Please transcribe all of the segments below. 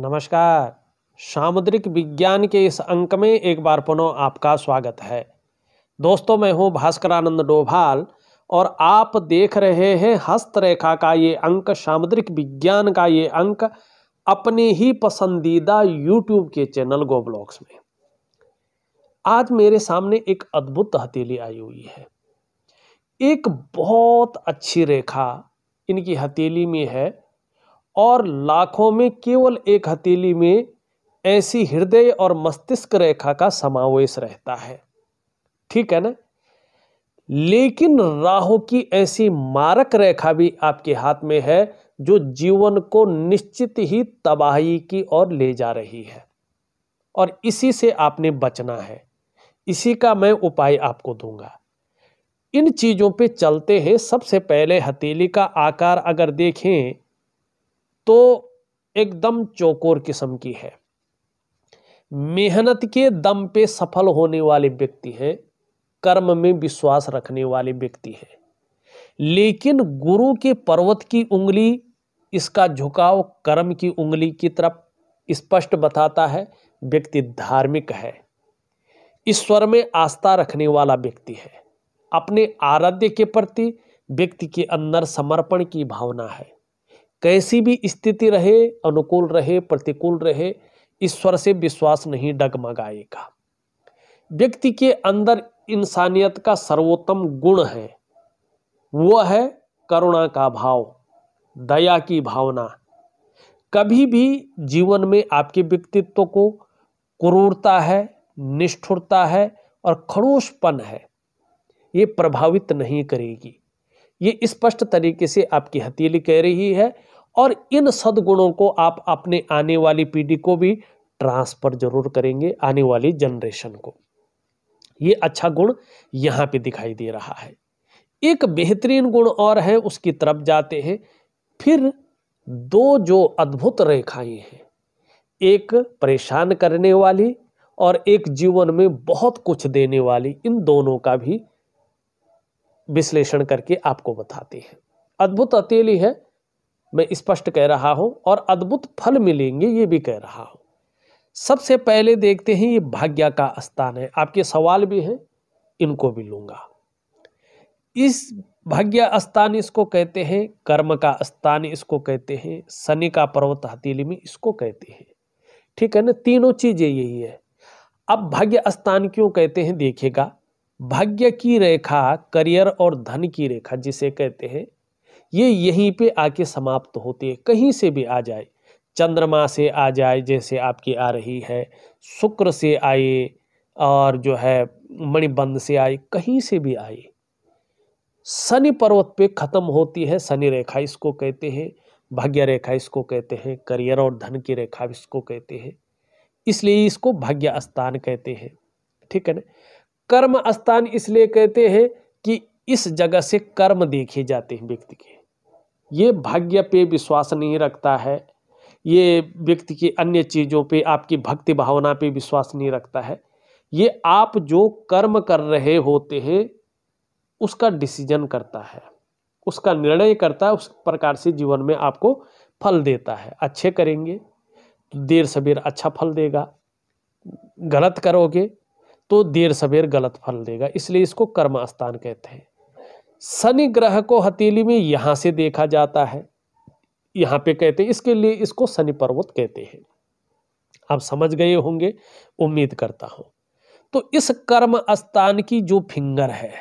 नमस्कार सामुद्रिक विज्ञान के इस अंक में एक बार पुनः आपका स्वागत है दोस्तों मैं हूं भास्करानंद डोभाल और आप देख रहे हैं हस्तरेखा का ये अंक सामुद्रिक विज्ञान का ये अंक अपने ही पसंदीदा यूट्यूब के चैनल गोब्लॉक्स में आज मेरे सामने एक अद्भुत हथेली आई हुई है एक बहुत अच्छी रेखा इनकी हथेली में है और लाखों में केवल एक हथेली में ऐसी हृदय और मस्तिष्क रेखा का समावेश रहता है ठीक है ना लेकिन राहों की ऐसी मारक रेखा भी आपके हाथ में है जो जीवन को निश्चित ही तबाही की ओर ले जा रही है और इसी से आपने बचना है इसी का मैं उपाय आपको दूंगा इन चीज़ों पे चलते हैं सबसे पहले हथेली का आकार अगर देखें तो एकदम चौकोर किस्म की है मेहनत के दम पे सफल होने वाले व्यक्ति हैं कर्म में विश्वास रखने वाले व्यक्ति हैं लेकिन गुरु के पर्वत की उंगली इसका झुकाव कर्म की उंगली की तरफ स्पष्ट बताता है व्यक्ति धार्मिक है ईश्वर में आस्था रखने वाला व्यक्ति है अपने आराध्य के प्रति व्यक्ति के अंदर समर्पण की भावना है कैसी भी स्थिति रहे अनुकूल रहे प्रतिकूल रहे ईश्वर से विश्वास नहीं डगमगाएगा व्यक्ति के अंदर इंसानियत का सर्वोत्तम गुण है वह है करुणा का भाव दया की भावना कभी भी जीवन में आपके व्यक्तित्व को क्रूरता है निष्ठुरता है और खड़ोसपन है ये प्रभावित नहीं करेगी ये स्पष्ट तरीके से आपकी हथेली कह रही है और इन सद्गुणों को आप अपने आने वाली पीढ़ी को भी ट्रांसफर जरूर करेंगे आने वाली जनरेशन को ये अच्छा गुण यहाँ पे दिखाई दे रहा है एक बेहतरीन गुण और है उसकी तरफ जाते हैं फिर दो जो अद्भुत रेखाएं हैं एक परेशान करने वाली और एक जीवन में बहुत कुछ देने वाली इन दोनों का भी विश्लेषण करके आपको बताते हैं अद्भुत अतेली है मैं स्पष्ट कह रहा हूँ और अद्भुत फल मिलेंगे ये भी कह रहा हूँ सबसे पहले देखते हैं ये भाग्य का स्थान है आपके सवाल भी हैं इनको भी लूँगा इस भाग्य स्थान इसको कहते हैं कर्म का स्थान इसको कहते हैं शनि का पर्वत हथेली में इसको कहते हैं ठीक है ना तीनों चीज़ें यही है अब भाग्य स्थान क्यों कहते हैं देखेगा भाग्य की रेखा करियर और धन की रेखा जिसे कहते हैं ये यहीं पे आके समाप्त होती है कहीं से भी आ जाए चंद्रमा से आ जाए जैसे आपकी आ रही है शुक्र से आए और जो है मणिबंध से आए कहीं से भी आए शनि पर्वत पे ख़त्म होती है शनि रेखा इसको कहते हैं भाग्य रेखा इसको कहते हैं करियर और धन की रेखा इसको कहते हैं इसलिए इसको भाग्य स्थान कहते हैं ठीक है ना कर्म स्थान इसलिए कहते हैं कि इस जगह से कर्म देखे जाते हैं व्यक्ति के ये भाग्य पे विश्वास नहीं रखता है ये व्यक्ति की अन्य चीज़ों पे आपकी भक्ति भावना पे विश्वास नहीं रखता है ये आप जो कर्म कर रहे होते हैं उसका डिसीजन करता है उसका निर्णय करता है उस प्रकार से जीवन में आपको फल देता है अच्छे करेंगे तो देर सवेर अच्छा फल देगा गलत करोगे तो देर सवेर गलत फल देगा इसलिए इसको कर्मास्थान कहते हैं शनि ग्रह को हथेली में यहां से देखा जाता है यहां पे कहते हैं इसके लिए इसको शनि पर्वत कहते हैं आप समझ गए होंगे उम्मीद करता हूं तो इस कर्म स्थान की जो फिंगर है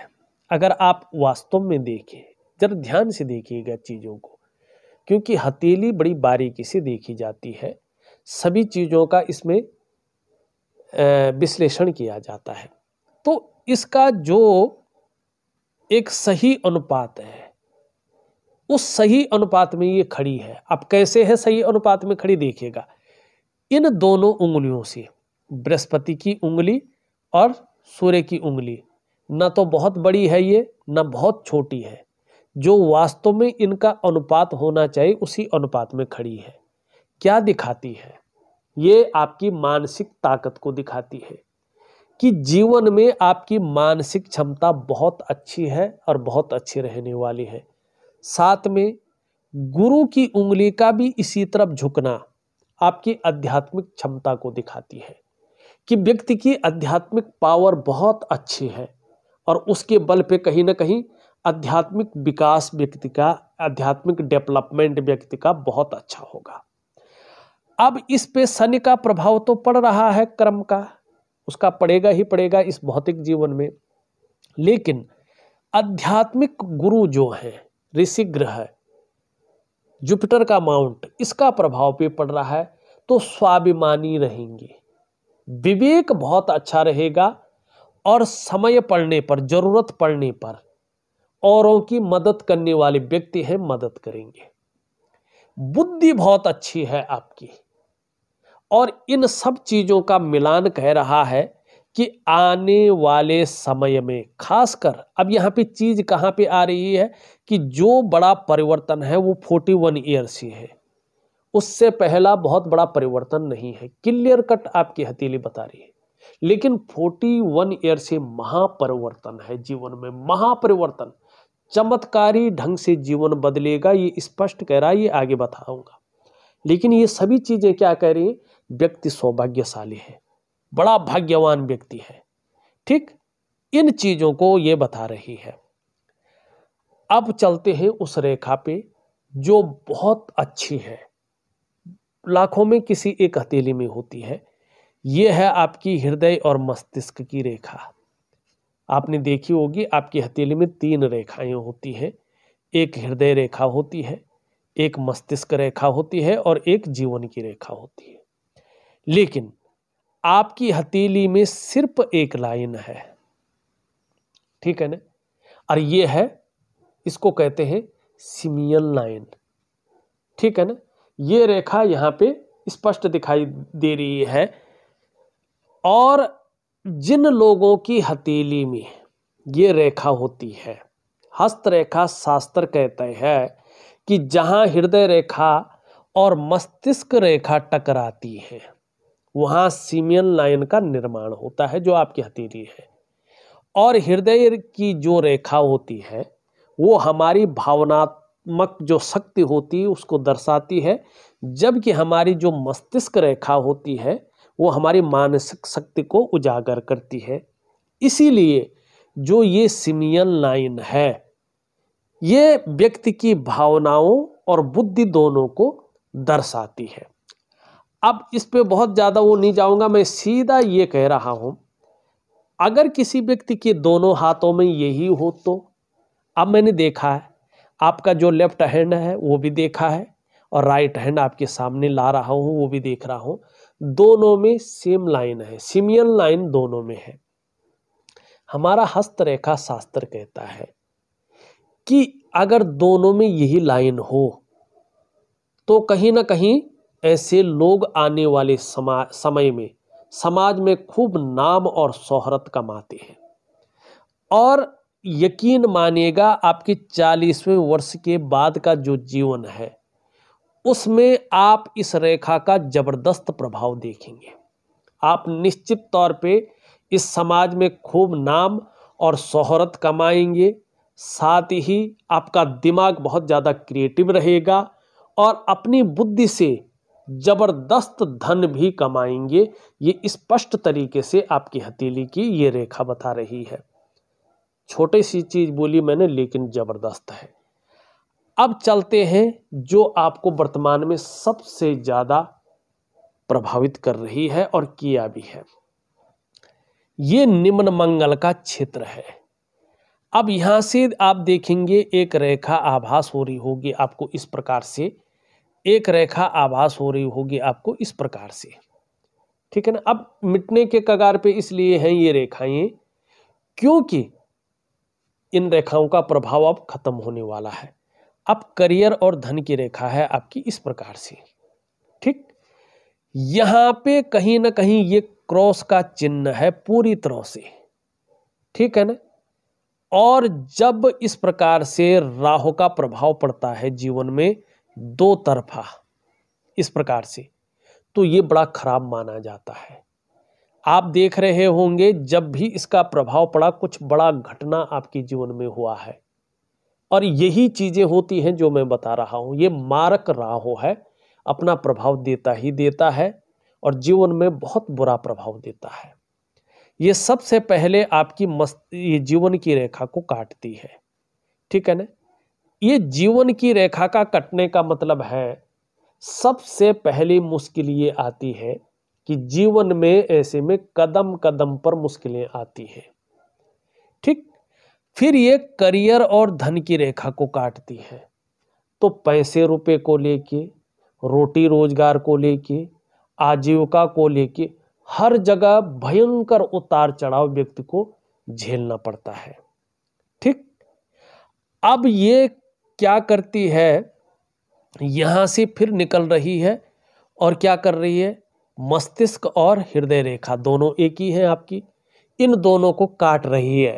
अगर आप वास्तव में देखें जरा ध्यान से देखिएगा चीज़ों को क्योंकि हथेली बड़ी बारीकी से देखी जाती है सभी चीज़ों का इसमें विश्लेषण किया जाता है तो इसका जो एक सही अनुपात है उस सही अनुपात में ये खड़ी है अब कैसे है सही अनुपात में खड़ी देखिएगा इन दोनों उंगलियों से बृहस्पति की उंगली और सूर्य की उंगली ना तो बहुत बड़ी है ये ना बहुत छोटी है जो वास्तव में इनका अनुपात होना चाहिए उसी अनुपात में खड़ी है क्या दिखाती है ये आपकी मानसिक ताकत को दिखाती है कि जीवन में आपकी मानसिक क्षमता बहुत अच्छी है और बहुत अच्छी रहने वाली है साथ में गुरु की उंगली का भी इसी तरफ झुकना आपकी आध्यात्मिक क्षमता को दिखाती है कि व्यक्ति की आध्यात्मिक पावर बहुत अच्छी है और उसके बल पे कहीं ना कहीं आध्यात्मिक विकास व्यक्ति का आध्यात्मिक डेवलपमेंट व्यक्ति का बहुत अच्छा होगा अब इस पे शनि का प्रभाव तो पड़ रहा है कर्म का उसका पड़ेगा ही पड़ेगा इस भौतिक जीवन में लेकिन आध्यात्मिक गुरु जो है ऋषि ग्रह जुपिटर का माउंट इसका प्रभाव पे पड़ रहा है तो स्वाभिमानी रहेंगे विवेक बहुत अच्छा रहेगा और समय पड़ने पर जरूरत पड़ने पर औरों की मदद करने वाले व्यक्ति हैं मदद करेंगे बुद्धि बहुत अच्छी है आपकी और इन सब चीज़ों का मिलान कह रहा है कि आने वाले समय में खासकर अब यहाँ पे चीज़ कहाँ पे आ रही है कि जो बड़ा परिवर्तन है वो फोर्टी वन ईयर्स ही है उससे पहला बहुत बड़ा परिवर्तन नहीं है क्लियर कट आपकी हथेली बता रही है लेकिन फोर्टी वन ईयर से महापरिवर्तन है जीवन में महापरिवर्तन चमत्कारी ढंग से जीवन बदलेगा ये स्पष्ट कह रहा है ये आगे बताऊंगा लेकिन ये सभी चीज़ें क्या कह रही है व्यक्ति सौभाग्यशाली है बड़ा भाग्यवान व्यक्ति है ठीक इन चीजों को ये बता रही है अब चलते हैं उस रेखा पे जो बहुत अच्छी है लाखों में किसी एक हथेली में होती है ये है आपकी हृदय और मस्तिष्क की रेखा आपने देखी होगी आपकी हथेली में तीन रेखाएं होती हैं एक हृदय रेखा होती है एक मस्तिष्क रेखा होती है और एक जीवन की रेखा होती है लेकिन आपकी हथेली में सिर्फ एक लाइन है ठीक है ना और ये है इसको कहते हैं सिमियन लाइन ठीक है ना ये रेखा यहां पे स्पष्ट दिखाई दे रही है और जिन लोगों की हथेली में ये रेखा होती है हस्त रेखा शास्त्र कहते हैं कि जहां हृदय रेखा और मस्तिष्क रेखा टकराती है वहाँ सीमियन लाइन का निर्माण होता है जो आपकी हथेली है और हृदय की जो रेखा होती है वो हमारी भावनात्मक जो शक्ति होती है उसको दर्शाती है जबकि हमारी जो मस्तिष्क रेखा होती है वो हमारी मानसिक शक्ति को उजागर करती है इसीलिए जो ये सिमियन लाइन है ये व्यक्ति की भावनाओं और बुद्धि दोनों को दर्शाती है अब इस पे बहुत ज़्यादा वो नहीं जाऊँगा मैं सीधा ये कह रहा हूँ अगर किसी व्यक्ति के दोनों हाथों में यही हो तो अब मैंने देखा है आपका जो लेफ्ट हैंड है वो भी देखा है और राइट हैंड आपके सामने ला रहा हूँ वो भी देख रहा हूँ दोनों में सेम लाइन है सिमियन लाइन दोनों में है हमारा हस्तरेखा शास्त्र कहता है कि अगर दोनों में यही लाइन हो तो कहीं ना कहीं ऐसे लोग आने वाले समय में समाज में खूब नाम और शोहरत कमाते हैं और यकीन मानिएगा आपके चालीसवें वर्ष के बाद का जो जीवन है उसमें आप इस रेखा का जबरदस्त प्रभाव देखेंगे आप निश्चित तौर पे इस समाज में खूब नाम और शोहरत कमाएंगे साथ ही आपका दिमाग बहुत ज़्यादा क्रिएटिव रहेगा और अपनी बुद्धि से जबरदस्त धन भी कमाएंगे ये स्पष्ट तरीके से आपकी हथेली की ये रेखा बता रही है छोटे सी चीज बोली मैंने लेकिन जबरदस्त है अब चलते हैं जो आपको वर्तमान में सबसे ज़्यादा प्रभावित कर रही है और किया भी है ये निम्न मंगल का क्षेत्र है अब यहां से आप देखेंगे एक रेखा आभास हो रही होगी आपको इस प्रकार से एक रेखा आभास हो रही होगी आपको इस प्रकार से ठीक है ना अब मिटने के कगार पे इसलिए हैं ये रेखाएं क्योंकि इन रेखाओं का प्रभाव अब खत्म होने वाला है अब करियर और धन की रेखा है आपकी इस प्रकार से ठीक यहां पे कहीं ना कहीं ये क्रॉस का चिन्ह है पूरी तरह से ठीक है ना और जब इस प्रकार से राहु का प्रभाव पड़ता है जीवन में दो तरफा इस प्रकार से तो ये बड़ा खराब माना जाता है आप देख रहे होंगे जब भी इसका प्रभाव पड़ा कुछ बड़ा घटना आपके जीवन में हुआ है और यही चीज़ें होती हैं जो मैं बता रहा हूं ये मारक राहो है अपना प्रभाव देता ही देता है और जीवन में बहुत बुरा प्रभाव देता है ये सबसे पहले आपकी मस्त ये जीवन की रेखा को काटती है ठीक है ना ये जीवन की रेखा का कटने का मतलब है सबसे पहली मुश्किल ये आती है कि जीवन में ऐसे में कदम कदम पर मुश्किलें आती हैं ठीक फिर ये करियर और धन की रेखा को काटती है तो पैसे रुपए को लेके रोटी रोजगार को लेके आजीविका को लेके हर जगह भयंकर उतार चढ़ाव व्यक्ति को झेलना पड़ता है ठीक अब ये क्या करती है यहाँ से फिर निकल रही है और क्या कर रही है मस्तिष्क और हृदय रेखा दोनों एक ही है आपकी इन दोनों को काट रही है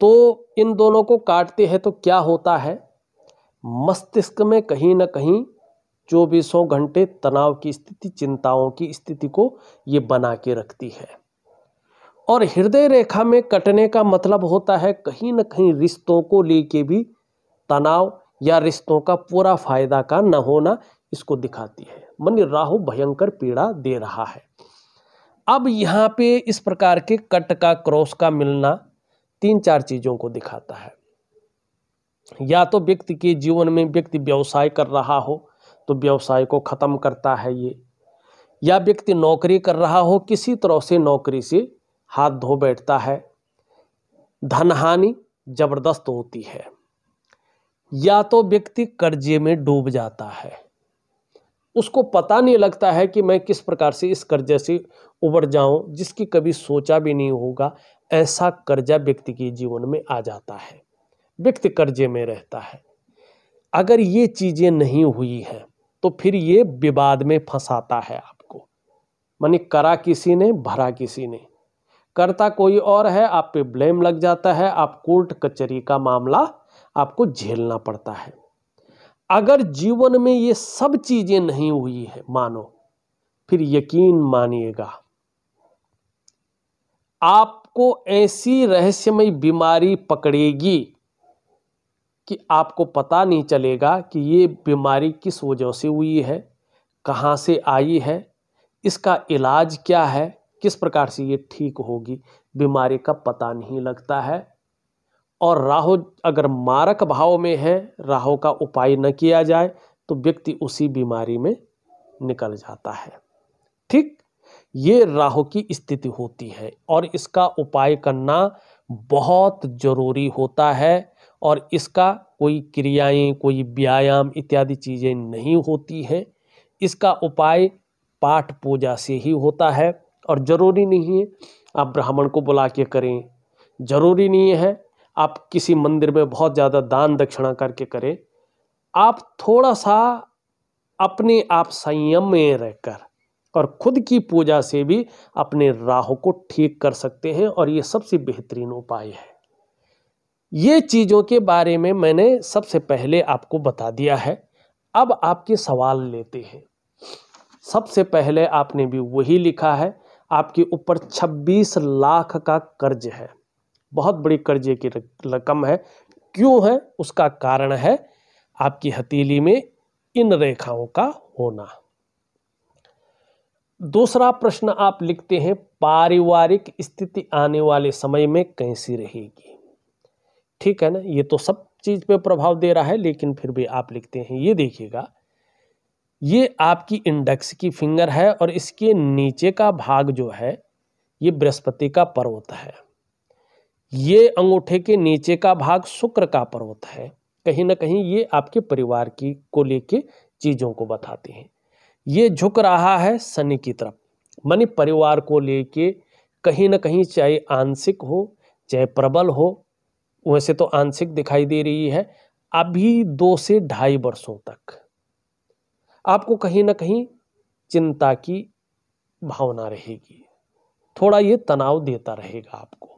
तो इन दोनों को काटते हैं तो क्या होता है मस्तिष्क में कहीं ना कहीं चौबीसों घंटे तनाव की स्थिति चिंताओं की स्थिति को ये बना के रखती है और हृदय रेखा में कटने का मतलब होता है कहीं ना कहीं रिश्तों को लेके भी तनाव या रिश्तों का पूरा फायदा का न होना इसको दिखाती है मन राहु भयंकर पीड़ा दे रहा है अब यहाँ पे इस प्रकार के कट का क्रॉस का मिलना तीन चार चीज़ों को दिखाता है या तो व्यक्ति के जीवन में व्यक्ति व्यवसाय कर रहा हो तो व्यवसाय को ख़त्म करता है ये या व्यक्ति नौकरी कर रहा हो किसी तरह से नौकरी से हाथ धो बैठता है धनहानि जबरदस्त होती है या तो व्यक्ति कर्जे में डूब जाता है उसको पता नहीं लगता है कि मैं किस प्रकार से इस कर्जे से उबर जाऊं जिसकी कभी सोचा भी नहीं होगा ऐसा कर्जा व्यक्ति के जीवन में आ जाता है व्यक्ति कर्जे में रहता है अगर ये चीज़ें नहीं हुई है तो फिर ये विवाद में फंसाता है आपको मानी करा किसी ने भरा किसी ने करता कोई और है आप पे ब्लेम लग जाता है आप कोर्ट कचहरी का मामला आपको झेलना पड़ता है अगर जीवन में ये सब चीजें नहीं हुई है मानो फिर यकीन मानिएगा आपको ऐसी रहस्यमय बीमारी पकड़ेगी कि आपको पता नहीं चलेगा कि ये बीमारी किस वजह से हुई है कहाँ से आई है इसका इलाज क्या है किस प्रकार से ये ठीक होगी बीमारी का पता नहीं लगता है और राहु अगर मारक भाव में है राहु का उपाय न किया जाए तो व्यक्ति उसी बीमारी में निकल जाता है ठीक ये राहु की स्थिति होती है और इसका उपाय करना बहुत जरूरी होता है और इसका कोई क्रियाएं कोई व्यायाम इत्यादि चीज़ें नहीं होती हैं इसका उपाय पाठ पूजा से ही होता है और ज़रूरी नहीं है आप ब्राह्मण को बुला के करें ज़रूरी नहीं है आप किसी मंदिर में बहुत ज़्यादा दान दक्षिणा करके करें आप थोड़ा सा अपने आप संयम में रहकर और खुद की पूजा से भी अपने राहों को ठीक कर सकते हैं और ये सबसे बेहतरीन उपाय है ये चीज़ों के बारे में मैंने सबसे पहले आपको बता दिया है अब आपके सवाल लेते हैं सबसे पहले आपने भी वही लिखा है आपके ऊपर 26 लाख का कर्ज है बहुत बड़ी कर्जे की रकम है क्यों है उसका कारण है आपकी हथेली में इन रेखाओं का होना दूसरा प्रश्न आप लिखते हैं पारिवारिक स्थिति आने वाले समय में कैसी रहेगी ठीक है ना ये तो सब चीज़ पे प्रभाव दे रहा है लेकिन फिर भी आप लिखते हैं ये देखिएगा ये आपकी इंडेक्स की फिंगर है और इसके नीचे का भाग जो है ये बृहस्पति का पर्वत है ये अंगूठे के नीचे का भाग शुक्र का पर्वत है कहीं ना कहीं ये आपके परिवार की को लेके चीज़ों को बताते हैं ये झुक रहा है शनि की तरफ मनी परिवार को लेके कहीं ना कहीं चाहे आंशिक हो चाहे प्रबल हो वैसे तो आंशिक दिखाई दे रही है अभी दो से ढाई वर्षों तक आपको कहीं ना कहीं चिंता की भावना रहेगी थोड़ा ये तनाव देता रहेगा आपको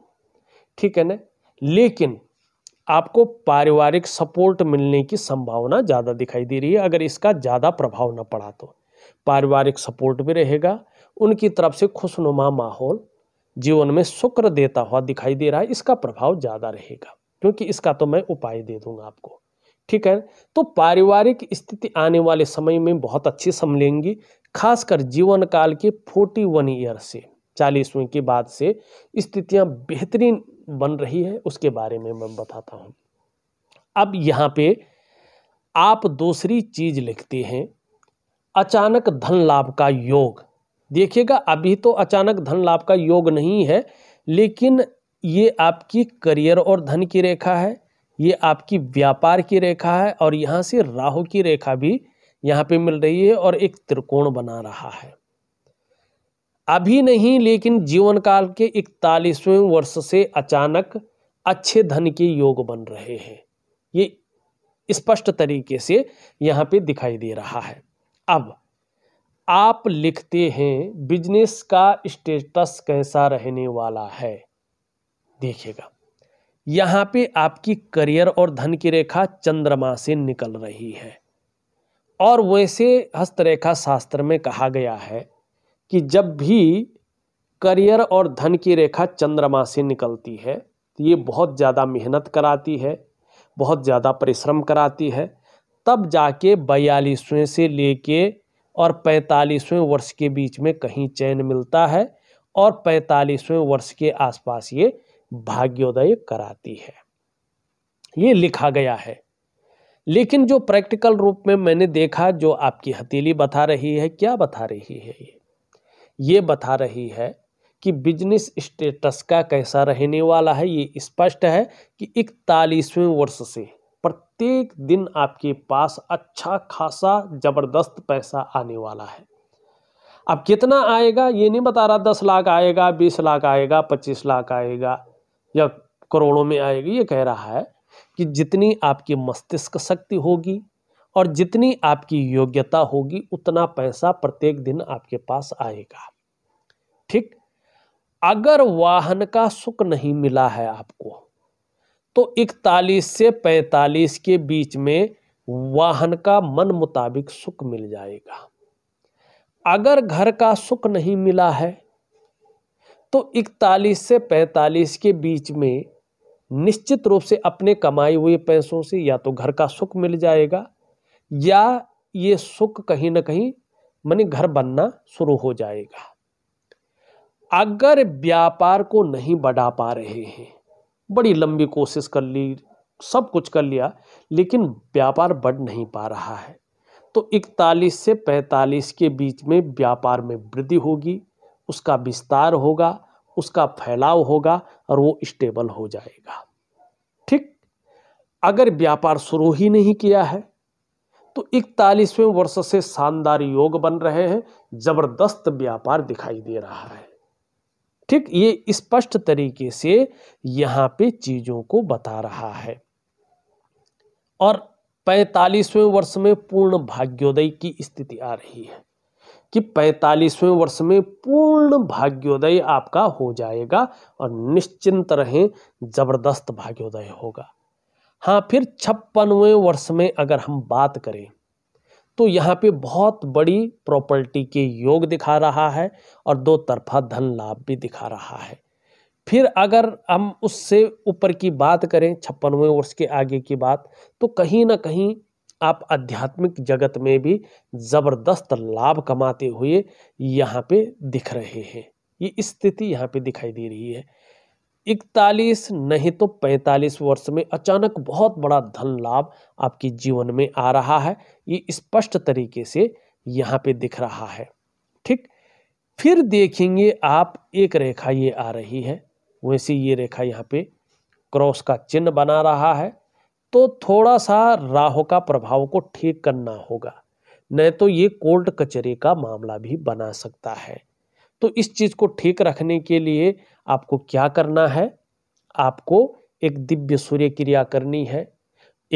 ठीक है ना लेकिन आपको पारिवारिक सपोर्ट मिलने की संभावना ज़्यादा दिखाई दे रही है अगर इसका ज़्यादा प्रभाव न पड़ा तो पारिवारिक सपोर्ट भी रहेगा उनकी तरफ से खुशनुमा माहौल जीवन में शुक्र देता हुआ दिखाई दे रहा है इसका प्रभाव ज़्यादा रहेगा क्योंकि इसका तो मैं उपाय दे दूंगा आपको ठीक है तो पारिवारिक स्थिति आने वाले समय में बहुत अच्छी संभलेंगी खासकर जीवन काल के फोर्टी वन ईयर से चालीसवें के बाद से स्थितियां बेहतरीन बन रही है उसके बारे में मैं बताता हूँ अब यहाँ पे आप दूसरी चीज लिखते हैं अचानक धन लाभ का योग देखिएगा अभी तो अचानक धन लाभ का योग नहीं है लेकिन ये आपकी करियर और धन की रेखा है ये आपकी व्यापार की रेखा है और यहाँ से राहु की रेखा भी यहाँ पे मिल रही है और एक त्रिकोण बना रहा है अभी नहीं लेकिन जीवन काल के इकतालीसवें वर्ष से अचानक अच्छे धन के योग बन रहे हैं ये स्पष्ट तरीके से यहाँ पे दिखाई दे रहा है अब आप लिखते हैं बिजनेस का स्टेटस कैसा रहने वाला है देखिएगा यहाँ पे आपकी करियर और धन की रेखा चंद्रमा से निकल रही है और वैसे हस्तरेखा शास्त्र में कहा गया है कि जब भी करियर और धन की रेखा चंद्रमा से निकलती है तो ये बहुत ज़्यादा मेहनत कराती है बहुत ज़्यादा परिश्रम कराती है तब जाके बयालीसवें से लेके और पैंतालीसवें वर्ष के बीच में कहीं चैन मिलता है और पैंतालीसवें वर्ष के आसपास ये भाग्योदय कराती है ये लिखा गया है लेकिन जो प्रैक्टिकल रूप में मैंने देखा जो आपकी हथेली बता रही है क्या बता रही है ये ये बता रही है कि बिजनेस स्टेटस का कैसा रहने वाला है ये स्पष्ट है कि इकतालीसवें वर्ष से प्रत्येक दिन आपके पास अच्छा खासा ज़बरदस्त पैसा आने वाला है अब कितना आएगा ये नहीं बता रहा दस लाख आएगा बीस लाख आएगा पच्चीस लाख आएगा या करोड़ों में आएगी ये कह रहा है कि जितनी आपकी मस्तिष्क शक्ति होगी और जितनी आपकी योग्यता होगी उतना पैसा प्रत्येक दिन आपके पास आएगा ठीक अगर वाहन का सुख नहीं मिला है आपको तो इकतालीस से पैंतालीस के बीच में वाहन का मन मुताबिक सुख मिल जाएगा अगर घर का सुख नहीं मिला है तो इकतालीस से पैंतालीस के बीच में निश्चित रूप से अपने कमाए हुए पैसों से या तो घर का सुख मिल जाएगा या ये सुख कहीं ना कहीं मैंने घर बनना शुरू हो जाएगा अगर व्यापार को नहीं बढ़ा पा रहे हैं बड़ी लंबी कोशिश कर ली सब कुछ कर लिया लेकिन व्यापार बढ़ नहीं पा रहा है तो इकतालीस से 45 के बीच में व्यापार में वृद्धि होगी उसका विस्तार होगा उसका फैलाव होगा और वो स्टेबल हो जाएगा ठीक अगर व्यापार शुरू ही नहीं किया है तो इकतालीसवें वर्ष से शानदार योग बन रहे हैं जबरदस्त व्यापार दिखाई दे रहा है ठीक ये स्पष्ट तरीके से यहां पे चीज़ों को बता रहा है और पैतालीसवें वर्ष में पूर्ण भाग्योदय की स्थिति आ रही है कि पैंतालीसवें वर्ष में पूर्ण भाग्योदय आपका हो जाएगा और निश्चिंत रहें जबरदस्त भाग्योदय होगा हाँ फिर छप्पनवें वर्ष में अगर हम बात करें तो यहाँ पे बहुत बड़ी प्रॉपर्टी के योग दिखा रहा है और दो तरफा धन लाभ भी दिखा रहा है फिर अगर हम उससे ऊपर की बात करें छप्पनवें वर्ष के आगे की बात तो कहीं ना कहीं आप आध्यात्मिक जगत में भी ज़बरदस्त लाभ कमाते हुए यहाँ पे दिख रहे हैं ये स्थिति यहाँ पे दिखाई दे रही है इकतालीस नहीं तो पैंतालीस वर्ष में अचानक बहुत बड़ा धन लाभ आपके जीवन में आ रहा है ये स्पष्ट तरीके से यहाँ पे दिख रहा है ठीक फिर देखेंगे आप एक रेखा ये आ रही है वैसे ये रेखा यहाँ पे क्रॉस का चिन्ह बना रहा है तो थोड़ा सा राह का प्रभाव को ठीक करना होगा नहीं तो ये कोर्ट कचहरी का मामला भी बना सकता है तो इस चीज़ को ठीक रखने के लिए आपको क्या करना है आपको एक दिव्य सूर्य क्रिया करनी है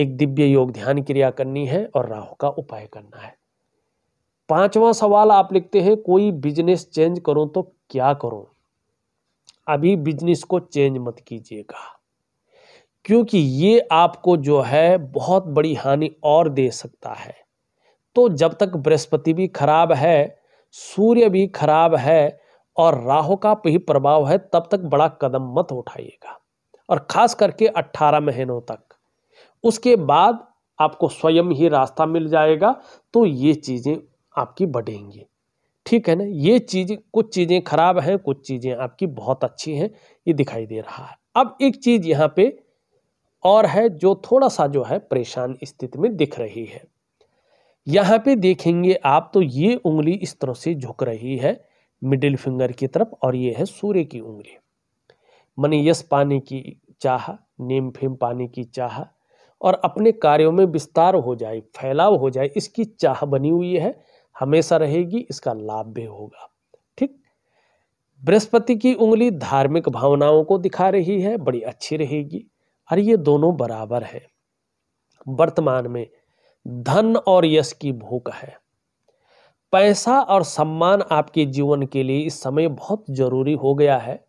एक दिव्य योग ध्यान क्रिया करनी है और राहु का उपाय करना है पांचवा सवाल आप लिखते हैं कोई बिजनेस चेंज करो तो क्या करो अभी बिजनेस को चेंज मत कीजिएगा क्योंकि ये आपको जो है बहुत बड़ी हानि और दे सकता है तो जब तक बृहस्पति भी खराब है सूर्य भी खराब है और राहु का भी प्रभाव है तब तक बड़ा कदम मत उठाइएगा और ख़ास करके 18 महीनों तक उसके बाद आपको स्वयं ही रास्ता मिल जाएगा तो ये चीज़ें आपकी बढ़ेंगी ठीक है ना ये चीज़ें कुछ चीज़ें खराब हैं कुछ चीज़ें आपकी बहुत अच्छी हैं ये दिखाई दे रहा है अब एक चीज़ यहाँ पे और है जो थोड़ा सा जो है परेशान स्थिति में दिख रही है यहाँ पे देखेंगे आप तो ये उंगली इस तरह से झुक रही है मिडिल फिंगर की तरफ और ये है सूर्य की उंगली मन यश पाने की चाह नेम फेम पाने की चाह और अपने कार्यों में विस्तार हो जाए फैलाव हो जाए इसकी चाह बनी हुई है हमेशा रहेगी इसका लाभ भी होगा ठीक बृहस्पति की उंगली धार्मिक भावनाओं को दिखा रही है बड़ी अच्छी रहेगी और ये दोनों बराबर हैं वर्तमान में धन और यश की भूख है पैसा और सम्मान आपके जीवन के लिए इस समय बहुत जरूरी हो गया है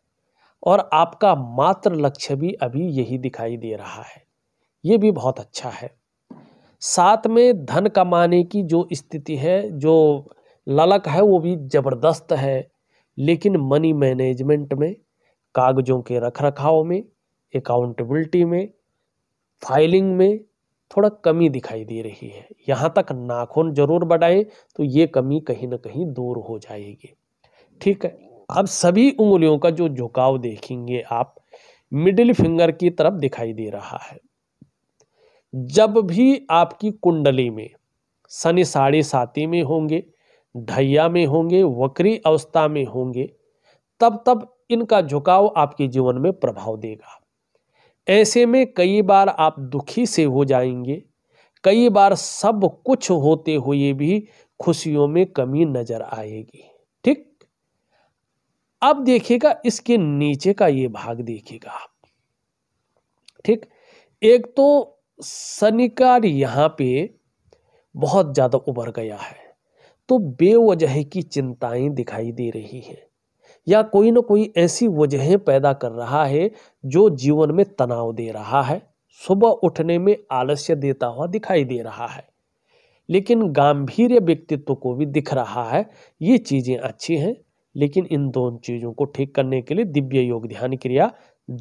और आपका मात्र लक्ष्य भी अभी यही दिखाई दे रहा है ये भी बहुत अच्छा है साथ में धन कमाने की जो स्थिति है जो ललक है वो भी ज़बरदस्त है लेकिन मनी मैनेजमेंट में कागजों के रख रखाव में अकाउंटेबिलिटी में फाइलिंग में थोड़ा कमी दिखाई दे रही है यहाँ तक नाखून जरूर बढ़ाएं तो ये कमी कहीं ना कहीं दूर हो जाएगी ठीक है अब सभी उंगलियों का जो झुकाव देखेंगे आप मिडिल फिंगर की तरफ दिखाई दे रहा है जब भी आपकी कुंडली में शनि साढ़े साती में होंगे ढैया में होंगे वक्री अवस्था में होंगे तब तब इनका झुकाव आपके जीवन में प्रभाव देगा ऐसे में कई बार आप दुखी से हो जाएंगे कई बार सब कुछ होते हुए भी खुशियों में कमी नजर आएगी ठीक अब देखिएगा इसके नीचे का ये भाग देखिएगा आप ठीक एक तो शनिकार यहां पे बहुत ज़्यादा उभर गया है तो बेवजह की चिंताएं दिखाई दे रही हैं या कोई ना कोई ऐसी वजहें पैदा कर रहा है जो जीवन में तनाव दे रहा है सुबह उठने में आलस्य देता हुआ दिखाई दे रहा है लेकिन गंभीर व्यक्तित्व को भी दिख रहा है ये चीज़ें अच्छी हैं लेकिन इन दोनों चीज़ों को ठीक करने के लिए दिव्य योग ध्यान क्रिया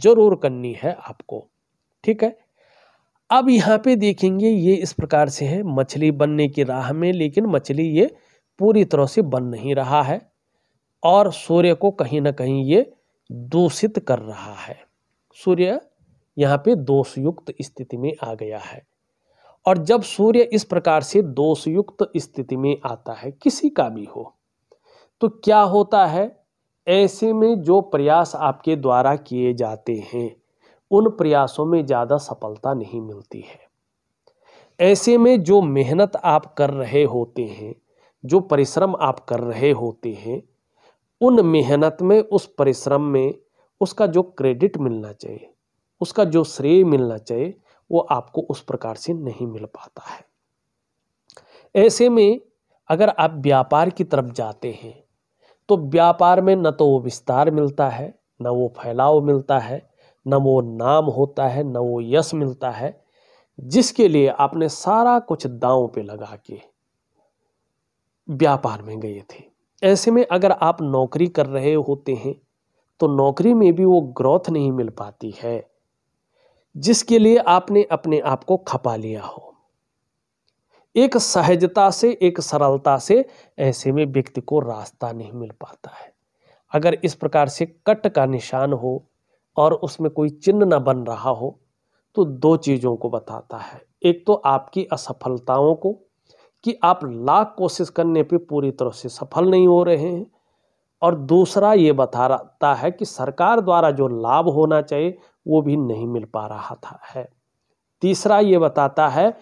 जरूर करनी है आपको ठीक है अब यहाँ पे देखेंगे ये इस प्रकार से है मछली बनने की राह में लेकिन मछली ये पूरी तरह से बन नहीं रहा है और सूर्य को कहीं ना कहीं ये दूषित कर रहा है सूर्य यहाँ पे दोषयुक्त स्थिति में आ गया है और जब सूर्य इस प्रकार से दोषयुक्त स्थिति में आता है किसी का भी हो तो क्या होता है ऐसे में जो प्रयास आपके द्वारा किए जाते हैं उन प्रयासों में ज़्यादा सफलता नहीं मिलती है ऐसे में जो मेहनत आप कर रहे होते हैं जो परिश्रम आप कर रहे होते हैं उन मेहनत में उस परिश्रम में उसका जो क्रेडिट मिलना चाहिए उसका जो श्रेय मिलना चाहिए वो आपको उस प्रकार से नहीं मिल पाता है ऐसे में अगर आप व्यापार की तरफ जाते हैं तो व्यापार में न तो वो विस्तार मिलता है न वो फैलाव मिलता है न वो नाम होता है न वो यश मिलता है जिसके लिए आपने सारा कुछ दांव पे लगा के व्यापार में गए थे ऐसे में अगर आप नौकरी कर रहे होते हैं तो नौकरी में भी वो ग्रोथ नहीं मिल पाती है जिसके लिए आपने अपने आप को खपा लिया हो एक सहजता से एक सरलता से ऐसे में व्यक्ति को रास्ता नहीं मिल पाता है अगर इस प्रकार से कट का निशान हो और उसमें कोई चिन्ह न बन रहा हो तो दो चीज़ों को बताता है एक तो आपकी असफलताओं को कि आप लाख कोशिश करने पे पूरी तरह से सफल नहीं हो रहे हैं और दूसरा ये बता रहा है कि सरकार द्वारा जो लाभ होना चाहिए वो भी नहीं मिल पा रहा था है तीसरा ये बताता है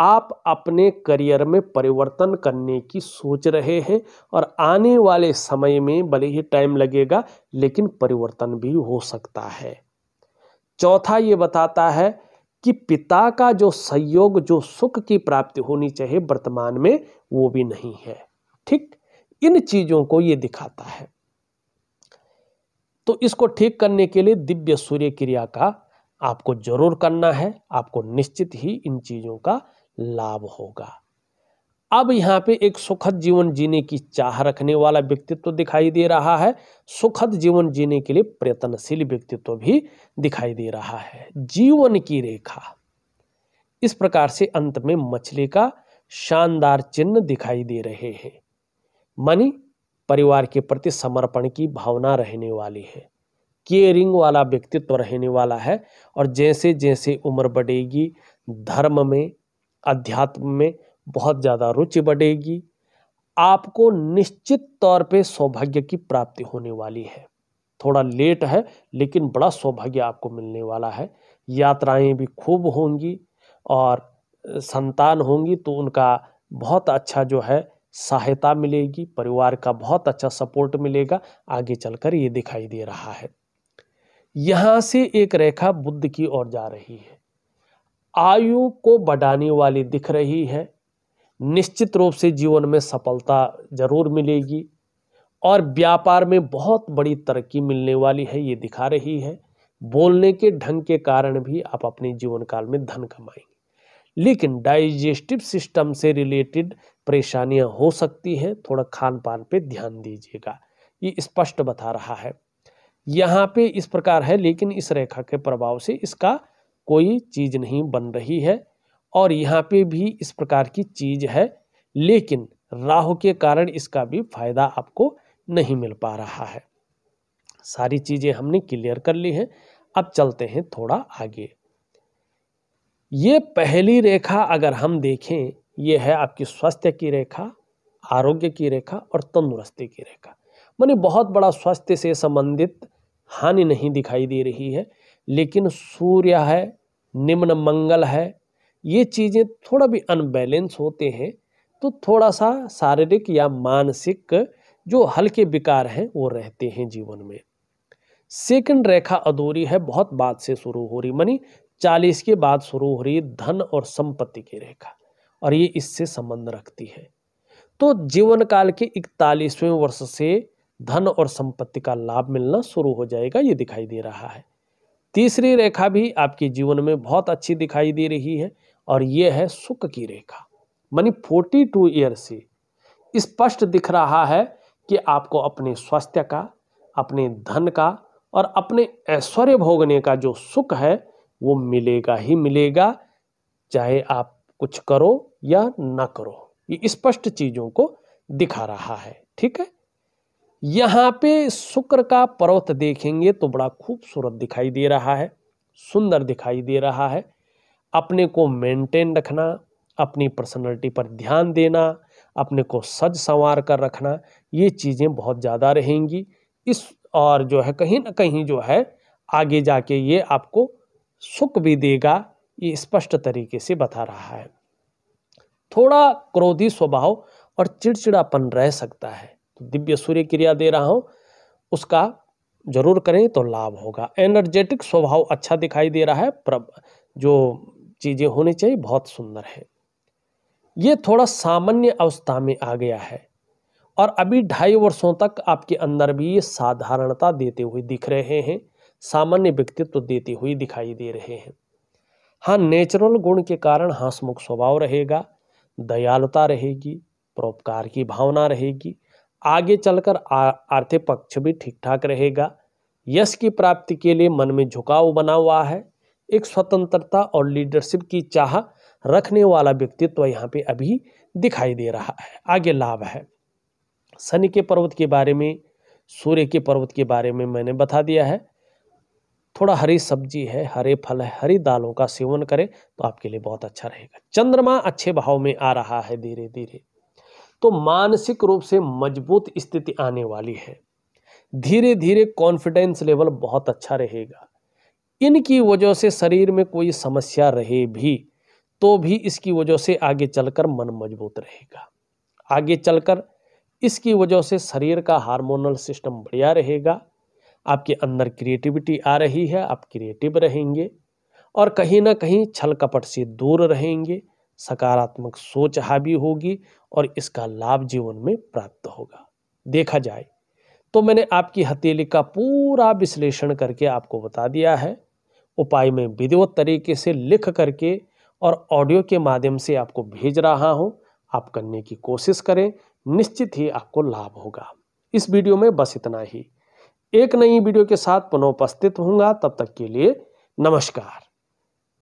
आप अपने करियर में परिवर्तन करने की सोच रहे हैं और आने वाले समय में भले ही टाइम लगेगा लेकिन परिवर्तन भी हो सकता है चौथा ये बताता है कि पिता का जो संयोग जो सुख की प्राप्ति होनी चाहिए वर्तमान में वो भी नहीं है ठीक इन चीजों को ये दिखाता है तो इसको ठीक करने के लिए दिव्य सूर्य क्रिया का आपको जरूर करना है आपको निश्चित ही इन चीजों का लाभ होगा अब यहाँ पे एक सुखद जीवन जीने की चाह रखने वाला व्यक्तित्व तो दिखाई दे रहा है सुखद जीवन जीने के लिए प्रयत्नशील व्यक्तित्व तो भी दिखाई दे रहा है जीवन की रेखा इस प्रकार से अंत में मछली का शानदार चिन्ह दिखाई दे रहे हैं मनी परिवार के प्रति समर्पण की भावना रहने वाली है केयरिंग वाला व्यक्तित्व तो रहने वाला है और जैसे जैसे उम्र बढ़ेगी धर्म में अध्यात्म में बहुत ज़्यादा रुचि बढ़ेगी आपको निश्चित तौर पे सौभाग्य की प्राप्ति होने वाली है थोड़ा लेट है लेकिन बड़ा सौभाग्य आपको मिलने वाला है यात्राएं भी खूब होंगी और संतान होंगी तो उनका बहुत अच्छा जो है सहायता मिलेगी परिवार का बहुत अच्छा सपोर्ट मिलेगा आगे चलकर ये दिखाई दे रहा है यहाँ से एक रेखा बुद्ध की ओर जा रही है आयु को बढ़ाने वाली दिख रही है निश्चित रूप से जीवन में सफलता जरूर मिलेगी और व्यापार में बहुत बड़ी तरक्की मिलने वाली है ये दिखा रही है बोलने के ढंग के कारण भी आप अपने जीवन काल में धन कमाएंगे लेकिन डाइजेस्टिव सिस्टम से रिलेटेड परेशानियां हो सकती हैं थोड़ा खान पान पर ध्यान दीजिएगा ये स्पष्ट बता रहा है यहाँ पे इस प्रकार है लेकिन इस रेखा के प्रभाव से इसका कोई चीज़ नहीं बन रही है और यहाँ पे भी इस प्रकार की चीज़ है लेकिन राहु के कारण इसका भी फायदा आपको नहीं मिल पा रहा है सारी चीज़ें हमने क्लियर कर ली हैं अब चलते हैं थोड़ा आगे ये पहली रेखा अगर हम देखें ये है आपकी स्वास्थ्य की रेखा आरोग्य की रेखा और तंदुरुस्ती की रेखा मानी बहुत बड़ा स्वास्थ्य से संबंधित हानि नहीं दिखाई दे रही है लेकिन सूर्य है निम्न मंगल है ये चीज़ें थोड़ा भी अनबैलेंस होते हैं तो थोड़ा सा शारीरिक या मानसिक जो हल्के विकार हैं वो रहते हैं जीवन में सेकंड रेखा अधूरी है बहुत बाद से शुरू हो रही मनी चालीस के बाद शुरू हो रही धन और संपत्ति की रेखा और ये इससे संबंध रखती है तो जीवन काल के इकतालीसवें वर्ष से धन और संपत्ति का लाभ मिलना शुरू हो जाएगा ये दिखाई दे रहा है तीसरी रेखा भी आपके जीवन में बहुत अच्छी दिखाई दे रही है और ये है सुख की रेखा मानी फोर्टी टू ईयर से स्पष्ट दिख रहा है कि आपको अपने स्वास्थ्य का अपने धन का और अपने ऐश्वर्य भोगने का जो सुख है वो मिलेगा ही मिलेगा चाहे आप कुछ करो या ना करो ये स्पष्ट चीज़ों को दिखा रहा है ठीक है यहाँ पे शुक्र का पर्वत देखेंगे तो बड़ा खूबसूरत दिखाई दे रहा है सुंदर दिखाई दे रहा है अपने को मेंटेन रखना अपनी पर्सनालिटी पर ध्यान देना अपने को सज संवार कर रखना ये चीज़ें बहुत ज़्यादा रहेंगी इस और जो है कहीं ना कहीं जो है आगे जाके ये आपको सुख भी देगा ये स्पष्ट तरीके से बता रहा है थोड़ा क्रोधी स्वभाव और चिड़चिड़ापन रह सकता है तो दिव्य सूर्य क्रिया दे रहा हूँ उसका जरूर करें तो लाभ होगा एनर्जेटिक स्वभाव अच्छा दिखाई दे रहा है प्रभ जो चीज़ें होनी चाहिए बहुत सुंदर है ये थोड़ा सामान्य अवस्था में आ गया है और अभी ढाई वर्षों तक आपके अंदर भी ये साधारणता देते हुए दिख रहे हैं सामान्य व्यक्तित्व देते हुए दिखाई दे रहे हैं हाँ नेचुरल गुण के कारण हंसमुख स्वभाव रहेगा दयालुता रहेगी परोपकार की भावना रहेगी आगे चलकर आर्थिक पक्ष भी ठीक ठाक रहेगा यश की प्राप्ति के लिए मन में झुकाव बना हुआ है एक स्वतंत्रता और लीडरशिप की चाह रखने वाला व्यक्तित्व तो यहाँ पे अभी दिखाई दे रहा है आगे लाभ है शनि के पर्वत के बारे में सूर्य के पर्वत के बारे में मैंने बता दिया है थोड़ा हरी सब्जी है हरे फल है हरी दालों का सेवन करें तो आपके लिए बहुत अच्छा रहेगा चंद्रमा अच्छे भाव में आ रहा है धीरे धीरे तो मानसिक रूप से मजबूत स्थिति आने वाली है धीरे धीरे कॉन्फिडेंस लेवल बहुत अच्छा रहेगा इनकी वजह से शरीर में कोई समस्या रहे भी तो भी इसकी वजह से आगे चलकर मन मजबूत रहेगा आगे चलकर इसकी वजह से शरीर का हार्मोनल सिस्टम बढ़िया रहेगा आपके अंदर क्रिएटिविटी आ रही है आप क्रिएटिव रहेंगे और कहीं ना कहीं छल कपट से दूर रहेंगे सकारात्मक सोच हावी होगी और इसका लाभ जीवन में प्राप्त होगा देखा जाए तो मैंने आपकी हथेली का पूरा विश्लेषण करके आपको बता दिया है उपाय में विधिवत तरीके से लिख करके और ऑडियो के माध्यम से आपको भेज रहा हूँ आप करने की कोशिश करें निश्चित ही आपको लाभ होगा इस वीडियो में बस इतना ही एक नई वीडियो के साथ पुनः उपस्थित होंगे तब तक के लिए नमस्कार